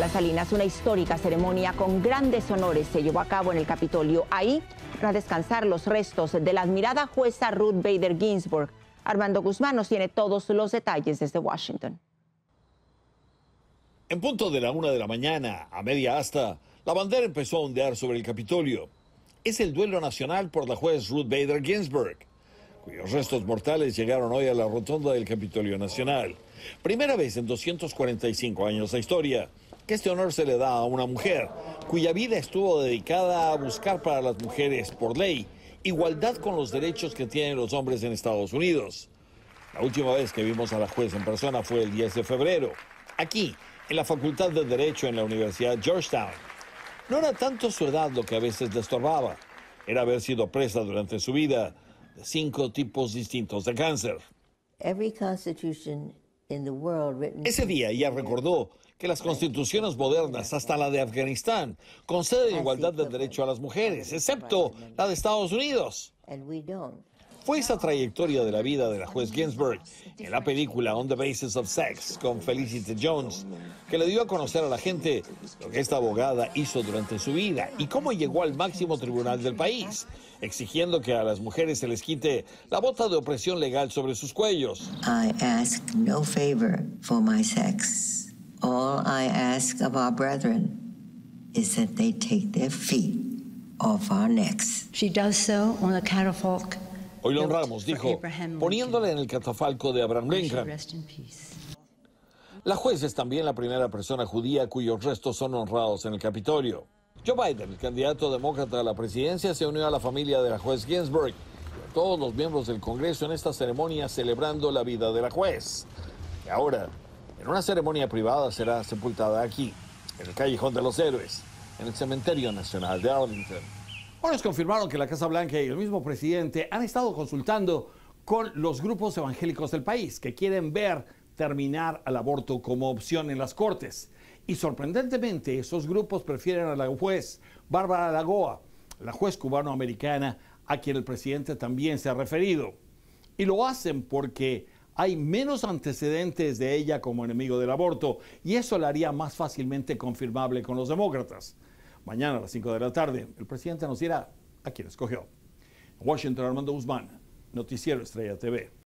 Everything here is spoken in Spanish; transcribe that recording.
Las Salinas, una histórica ceremonia con grandes honores se llevó a cabo en el Capitolio. Ahí, para descansar los restos de la admirada jueza Ruth Bader Ginsburg, Armando Guzmán nos tiene todos los detalles desde Washington. En punto de la una de la mañana, a media asta, la bandera empezó a ondear sobre el Capitolio. Es el duelo nacional por la juez Ruth Bader Ginsburg, cuyos restos mortales llegaron hoy a la rotonda del Capitolio Nacional. Primera vez en 245 años de historia este honor se le da a una mujer cuya vida estuvo dedicada a buscar para las mujeres por ley igualdad con los derechos que tienen los hombres en Estados Unidos. La última vez que vimos a la juez en persona fue el 10 de febrero, aquí, en la Facultad de Derecho en la Universidad Georgetown. No era tanto su edad lo que a veces le estorbaba, era haber sido presa durante su vida de cinco tipos distintos de cáncer. Ese día ella recordó que las constituciones modernas, hasta la de Afganistán, conceden igualdad de derecho a las mujeres, excepto la de Estados Unidos fue esa trayectoria de la vida de la juez Ginsburg en la película On the Basis of Sex con Felicity Jones que le dio a conocer a la gente lo que esta abogada hizo durante su vida y cómo llegó al máximo tribunal del país, exigiendo que a las mujeres se les quite la bota de opresión legal sobre sus cuellos. I ask no favor for my sex. All I ask of our brethren is that they take their feet off our necks. She does so on a catafalque Hoy lo honramos, dijo, poniéndole en el catafalco de Abraham Lincoln. La juez es también la primera persona judía cuyos restos son honrados en el Capitolio. Joe Biden, el candidato demócrata a la presidencia, se unió a la familia de la juez Ginsburg y a todos los miembros del Congreso en esta ceremonia celebrando la vida de la juez. Y ahora, en una ceremonia privada, será sepultada aquí, en el Callejón de los Héroes, en el Cementerio Nacional de Arlington. Hoy nos confirmaron que la Casa Blanca y el mismo presidente han estado consultando con los grupos evangélicos del país que quieren ver terminar al aborto como opción en las cortes. Y sorprendentemente, esos grupos prefieren a la juez Bárbara Lagoa, la juez cubanoamericana a quien el presidente también se ha referido. Y lo hacen porque hay menos antecedentes de ella como enemigo del aborto y eso la haría más fácilmente confirmable con los demócratas. Mañana a las 5 de la tarde, el presidente dirá a quién escogió. Washington, Armando Guzmán, Noticiero Estrella TV.